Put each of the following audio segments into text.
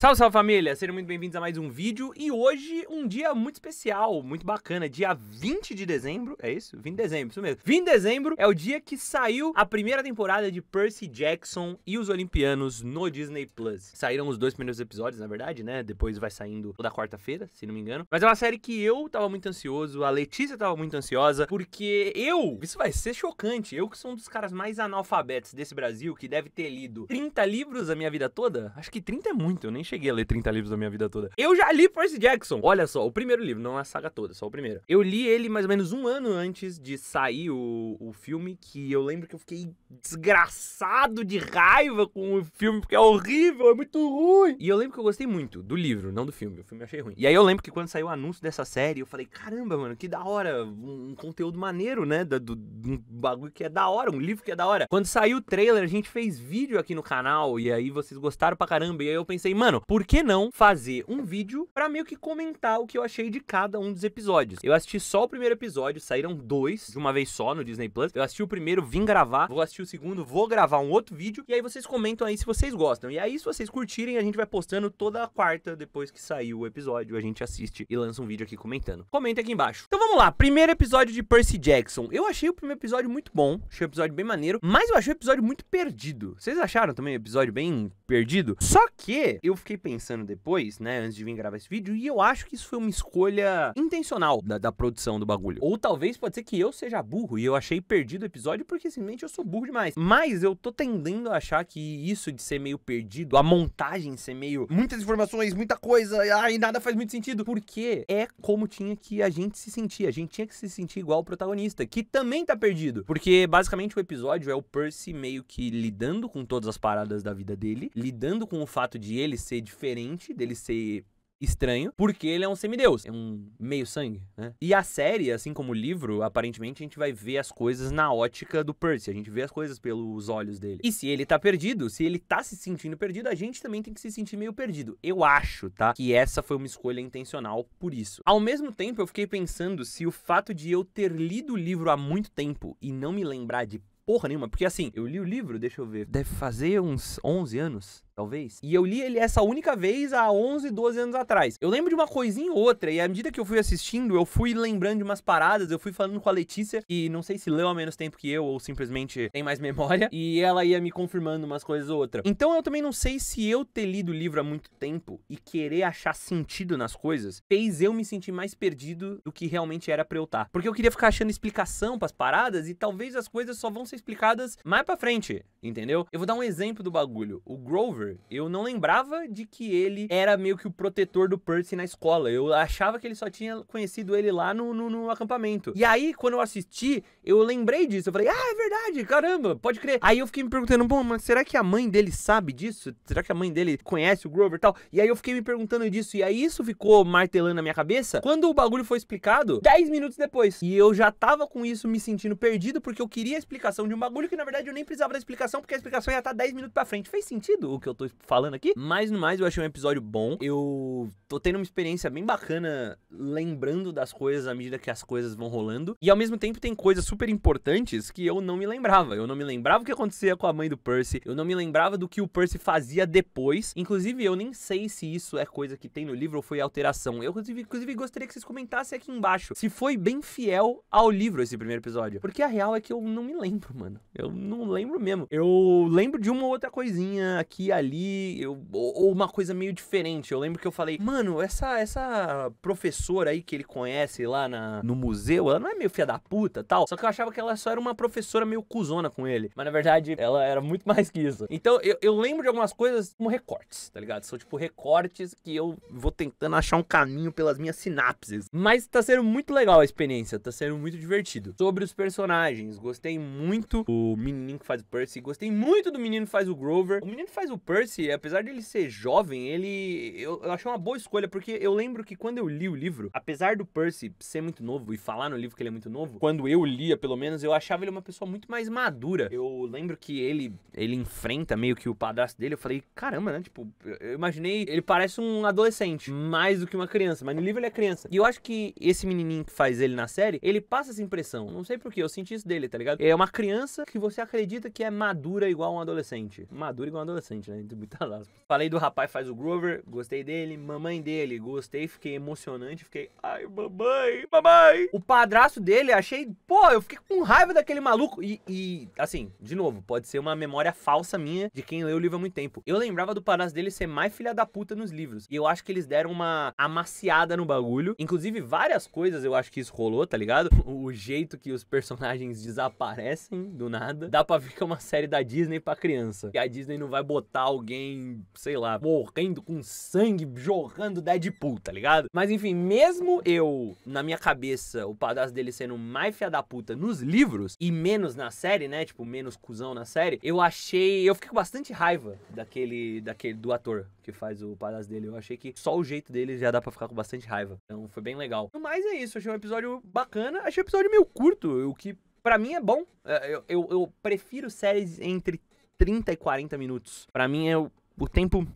Salve, salve família! Sejam muito bem-vindos a mais um vídeo e hoje um dia muito especial, muito bacana, dia 20 de dezembro, é isso? 20 de dezembro, isso mesmo. 20 de dezembro é o dia que saiu a primeira temporada de Percy Jackson e os Olimpianos no Disney Plus. Saíram os dois primeiros episódios, na verdade, né? Depois vai saindo toda quarta-feira, se não me engano. Mas é uma série que eu tava muito ansioso, a Letícia tava muito ansiosa, porque eu, isso vai ser chocante, eu que sou um dos caras mais analfabetos desse Brasil, que deve ter lido 30 livros a minha vida toda, acho que 30 é muito, eu nem cheguei a ler 30 livros da minha vida toda. Eu já li Percy Jackson. Olha só, o primeiro livro, não a saga toda, só o primeiro. Eu li ele mais ou menos um ano antes de sair o, o filme, que eu lembro que eu fiquei desgraçado de raiva com o filme, porque é horrível, é muito ruim. E eu lembro que eu gostei muito do livro, não do filme. O filme eu achei ruim. E aí eu lembro que quando saiu o anúncio dessa série, eu falei, caramba, mano, que da hora. Um conteúdo maneiro, né? Do, do, um bagulho que é da hora, um livro que é da hora. Quando saiu o trailer, a gente fez vídeo aqui no canal, e aí vocês gostaram pra caramba. E aí eu pensei, mano, mano, por que não fazer um vídeo para meio que comentar o que eu achei de cada um dos episódios? Eu assisti só o primeiro episódio, saíram dois de uma vez só no Disney Plus. Eu assisti o primeiro, vim gravar, vou assistir o segundo, vou gravar um outro vídeo e aí vocês comentam aí se vocês gostam. E aí se vocês curtirem, a gente vai postando toda quarta depois que saiu o episódio, a gente assiste e lança um vídeo aqui comentando. Comenta aqui embaixo. Então vamos lá, primeiro episódio de Percy Jackson. Eu achei o primeiro episódio muito bom, achei o episódio bem maneiro, mas eu achei o episódio muito perdido. Vocês acharam também o episódio bem perdido? Só que eu fiquei fiquei pensando depois, né, antes de vir gravar esse vídeo, e eu acho que isso foi uma escolha intencional da, da produção do bagulho. Ou talvez pode ser que eu seja burro e eu achei perdido o episódio porque simplesmente eu sou burro demais. Mas eu tô tendendo a achar que isso de ser meio perdido, a montagem ser meio muitas informações, muita coisa, ai, nada faz muito sentido, porque é como tinha que a gente se sentir. A gente tinha que se sentir igual o protagonista, que também tá perdido. Porque basicamente o episódio é o Percy meio que lidando com todas as paradas da vida dele, lidando com o fato de ele ser ser diferente, dele ser estranho, porque ele é um semideus, é um meio-sangue, né? E a série, assim como o livro, aparentemente a gente vai ver as coisas na ótica do Percy, a gente vê as coisas pelos olhos dele. E se ele tá perdido, se ele tá se sentindo perdido, a gente também tem que se sentir meio perdido. Eu acho, tá? Que essa foi uma escolha intencional por isso. Ao mesmo tempo, eu fiquei pensando se o fato de eu ter lido o livro há muito tempo e não me lembrar de porra nenhuma, porque assim, eu li o livro, deixa eu ver, deve fazer uns 11 anos, talvez. E eu li ele essa única vez há 11, 12 anos atrás. Eu lembro de uma coisinha ou outra, e à medida que eu fui assistindo, eu fui lembrando de umas paradas, eu fui falando com a Letícia, que não sei se leu há menos tempo que eu, ou simplesmente tem mais memória, e ela ia me confirmando umas coisas ou outra. Então eu também não sei se eu ter lido o livro há muito tempo e querer achar sentido nas coisas, fez eu me sentir mais perdido do que realmente era pra eu estar. Tá. Porque eu queria ficar achando explicação pras paradas, e talvez as coisas só vão ser explicadas mais pra frente, entendeu? Eu vou dar um exemplo do bagulho. O Grover, eu não lembrava de que ele era meio que o protetor do Percy na escola. Eu achava que ele só tinha conhecido ele lá no, no, no acampamento. E aí, quando eu assisti, eu lembrei disso. Eu falei, ah, é verdade, caramba, pode crer. Aí eu fiquei me perguntando, bom, mas será que a mãe dele sabe disso? Será que a mãe dele conhece o Grover e tal? E aí eu fiquei me perguntando disso. E aí isso ficou martelando na minha cabeça. Quando o bagulho foi explicado, 10 minutos depois. E eu já tava com isso me sentindo perdido, porque eu queria a explicação de um bagulho que, na verdade, eu nem precisava da explicação, porque a explicação ia tá estar 10 minutos pra frente. Fez sentido o que eu tô falando aqui. Mas no mais, eu achei um episódio bom. Eu tô tendo uma experiência bem bacana lembrando das coisas à medida que as coisas vão rolando. E ao mesmo tempo tem coisas super importantes que eu não me lembrava. Eu não me lembrava o que acontecia com a mãe do Percy. Eu não me lembrava do que o Percy fazia depois. Inclusive, eu nem sei se isso é coisa que tem no livro ou foi alteração. Eu, inclusive, gostaria que vocês comentassem aqui embaixo se foi bem fiel ao livro esse primeiro episódio. Porque a real é que eu não me lembro, mano. Eu não lembro mesmo. Eu lembro de uma outra coisinha aqui e ali ali, eu, ou, ou, uma coisa meio diferente. Eu lembro que eu falei, mano, essa, essa professora aí que ele conhece lá na, no museu, ela não é meio filha da puta tal. Só que eu achava que ela só era uma professora meio cuzona com ele. Mas na verdade, ela era muito mais que isso. Então eu, eu lembro de algumas coisas como recortes, tá ligado? São tipo recortes que eu vou tentando achar um caminho pelas minhas sinapses. Mas tá sendo muito legal a experiência, tá sendo muito divertido. Sobre os personagens, gostei muito do menino que faz o Percy, gostei muito do menino que faz o Grover. O menino que faz o Percy Percy, apesar dele ser jovem, ele. Eu, eu achei uma boa escolha, porque eu lembro que quando eu li o livro, apesar do Percy ser muito novo e falar no livro que ele é muito novo, quando eu lia, pelo menos, eu achava ele uma pessoa muito mais madura. Eu lembro que ele, ele enfrenta meio que o padrasto dele. Eu falei, caramba, né? Tipo, eu imaginei. Ele parece um adolescente, mais do que uma criança, mas no livro ele é criança. E eu acho que esse menininho que faz ele na série, ele passa essa impressão. Não sei porquê, eu senti isso dele, tá ligado? É uma criança que você acredita que é madura igual um adolescente. Madura igual um adolescente, né? entre muitas aspas. Falei do rapaz faz o Grover, gostei dele. Mamãe dele, gostei, fiquei emocionante, fiquei, ai, mamãe, mamãe. O padrasto dele, achei, pô, eu fiquei com raiva daquele maluco. E, e, assim, de novo, pode ser uma memória falsa minha de quem leu o livro há muito tempo. Eu lembrava do padrasto dele ser mais filha da puta nos livros. E eu acho que eles deram uma amaciada no bagulho. Inclusive, várias coisas eu acho que isso rolou, tá ligado? O jeito que os personagens desaparecem do nada. Dá pra ver que é uma série da Disney pra criança. E a Disney não vai botar alguém, sei lá, morrendo com sangue, jorrando Deadpool, tá ligado? Mas enfim, mesmo eu, na minha cabeça, o padrasto dele sendo mais fia da puta nos livros e menos na série, né? Tipo, menos cuzão na série, eu achei. Eu fiquei com bastante raiva daquele. daquele do ator que faz o padrasto dele. Eu achei que só o jeito dele já dá pra ficar com bastante raiva. Então foi bem legal. Mas é isso, achei um episódio bacana. Achei um episódio meio curto, o que para mim é bom. É, eu, eu, eu, prefiro séries entre 30 e 40 minutos. Para mim é o, o tempo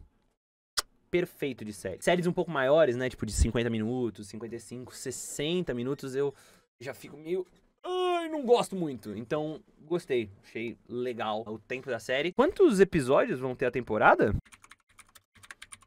perfeito de série. Séries um pouco maiores, né? Tipo de 50 minutos, 55, 60 minutos, eu já fico meio. Ai, não gosto muito. Então, gostei. Achei legal o tempo da série. Quantos episódios vão ter a temporada?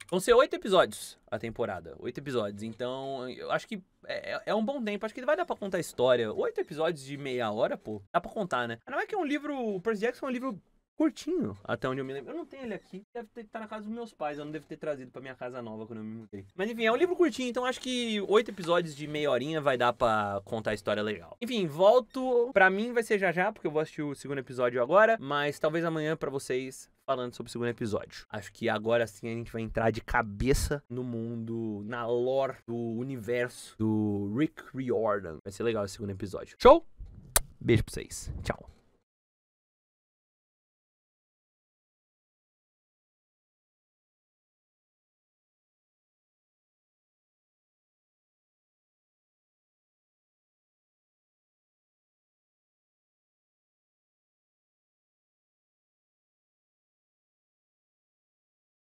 Vão ser oito episódios a temporada. Oito episódios. Então, eu acho que é, é, é um bom tempo. Acho que vai dar pra contar a história. Oito episódios de meia hora, pô. Dá pra contar, né? Não é que é um livro. O Percy Jackson é um livro curtinho, até onde eu me lembro. Eu não tenho ele aqui, deve ter estar tá na casa dos meus pais, eu não devo ter trazido para minha casa nova quando eu me mudei. Mas enfim, é um livro curtinho, então acho que oito episódios de meia horinha vai dar para contar a história legal. Enfim, volto, para mim vai ser já já, porque eu vou assistir o segundo episódio agora, mas talvez amanhã para vocês falando sobre o segundo episódio. Acho que agora sim a gente vai entrar de cabeça no mundo, na lore do universo do Rick Riordan. Vai ser legal esse segundo episódio. Show? Beijo pra vocês. Tchau.